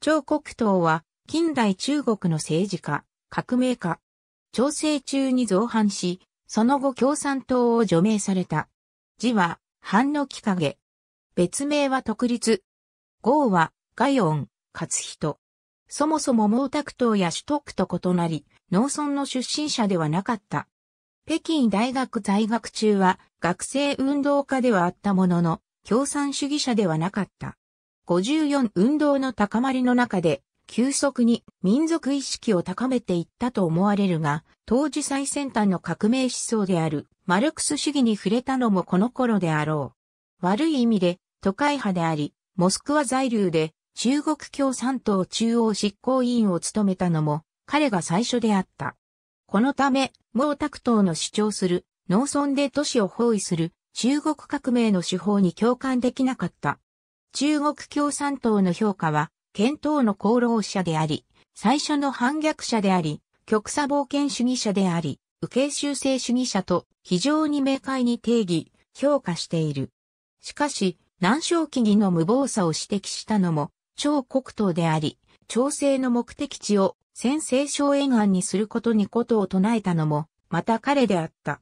張国東は近代中国の政治家、革命家。調整中に造反し、その後共産党を除名された。字は、反の木影。別名は独立。号は、外音、勝人。そもそも毛沢東や都徳と異なり、農村の出身者ではなかった。北京大学在学中は、学生運動家ではあったものの、共産主義者ではなかった。54運動の高まりの中で、急速に民族意識を高めていったと思われるが、当時最先端の革命思想であるマルクス主義に触れたのもこの頃であろう。悪い意味で都会派であり、モスクワ在留で中国共産党中央執行委員を務めたのも彼が最初であった。このため、毛沢東の主張する農村で都市を包囲する中国革命の手法に共感できなかった中国共産党の評価は、検討の功労者であり、最初の反逆者であり、極左冒険主義者であり、右傾修正主義者と非常に明快に定義、評価している。しかし、南昇期義の無謀さを指摘したのも、超国党であり、調整の目的地を先制省沿岸にすることにことを唱えたのも、また彼であった。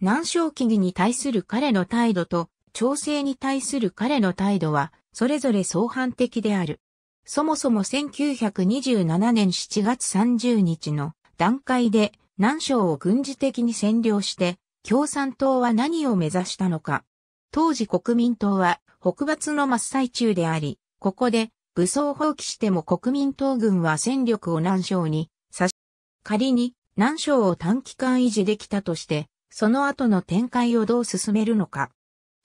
南昇期義に対する彼の態度と、調整に対する彼の態度は、それぞれ相反的である。そもそも1927年7月30日の段階で南省を軍事的に占領して共産党は何を目指したのか。当時国民党は北伐の真っ最中であり、ここで武装放棄しても国民党軍は戦力を南省に差し、仮に南省を短期間維持できたとして、その後の展開をどう進めるのか。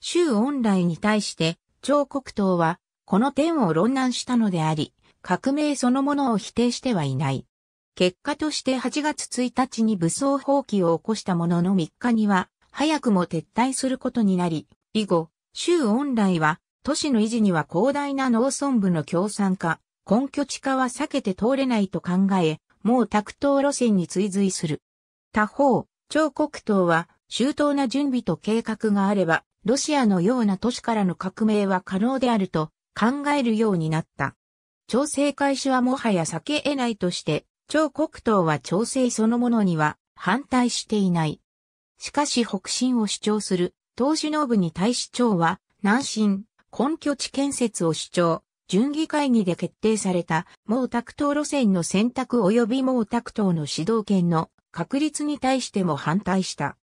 州恩来に対して張国党は、この点を論難したのであり、革命そのものを否定してはいない。結果として8月1日に武装放棄を起こしたものの3日には、早くも撤退することになり、以後、州恩来は、都市の維持には広大な農村部の共産化、根拠地化は避けて通れないと考え、もう卓党路線に追随する。他方、張国党は、周到な準備と計画があれば、ロシアのような都市からの革命は可能であると考えるようになった。調整開始はもはや避け得ないとして、超国党は調整そのものには反対していない。しかし北進を主張する、党首脳部に対し長は、南進、根拠地建設を主張、準議会議で決定された毛沢東路線の選択及び毛沢東の指導権の確立に対しても反対した。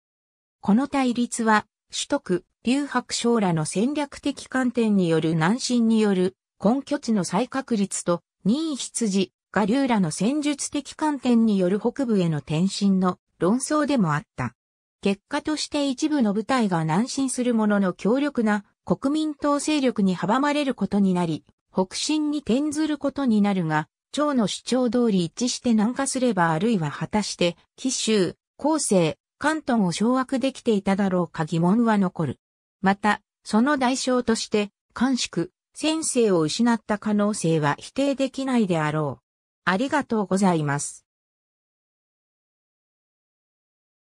この対立は、取得、劉白将らの戦略的観点による南進による根拠地の再確立と、任意羊、が竜らの戦術的観点による北部への転進の論争でもあった。結果として一部の部隊が南進するものの強力な国民党勢力に阻まれることになり、北進に転ずることになるが、張の主張通り一致して南下すればあるいは果たして、紀州、厚生、関東を掌握できていただろうか疑問は残る。また、その代償として、官縮、先生を失った可能性は否定できないであろう。ありがとうございます。